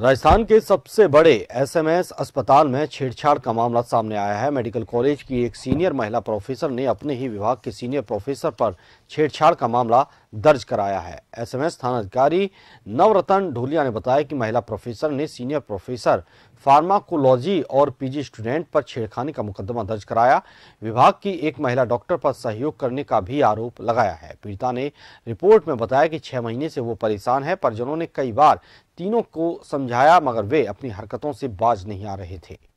राजस्थान के सबसे बड़े एसएमएस अस्पताल में छेड़छाड़ का मामला सामने आया है मेडिकल कॉलेज की एक सीनियर महिला प्रोफेसर ने अपने ही विभाग के सीनियर प्रोफेसर पर छेड़छाड़ का मामला दर्ज कराया है एसएमएस थानाधिकारी नवरतन ढोलिया ने बताया कि महिला प्रोफेसर ने सीनियर प्रोफेसर फार्माकोलॉजी और पीजी स्टूडेंट पर छेड़खानी का मुकदमा दर्ज कराया विभाग की एक महिला डॉक्टर पर सहयोग करने का भी आरोप लगाया है पीड़िता ने रिपोर्ट में बताया कि छह महीने से वो परेशान है परिजनों ने कई बार तीनों को समझाया मगर वे अपनी हरकतों से बाज नहीं आ रहे थे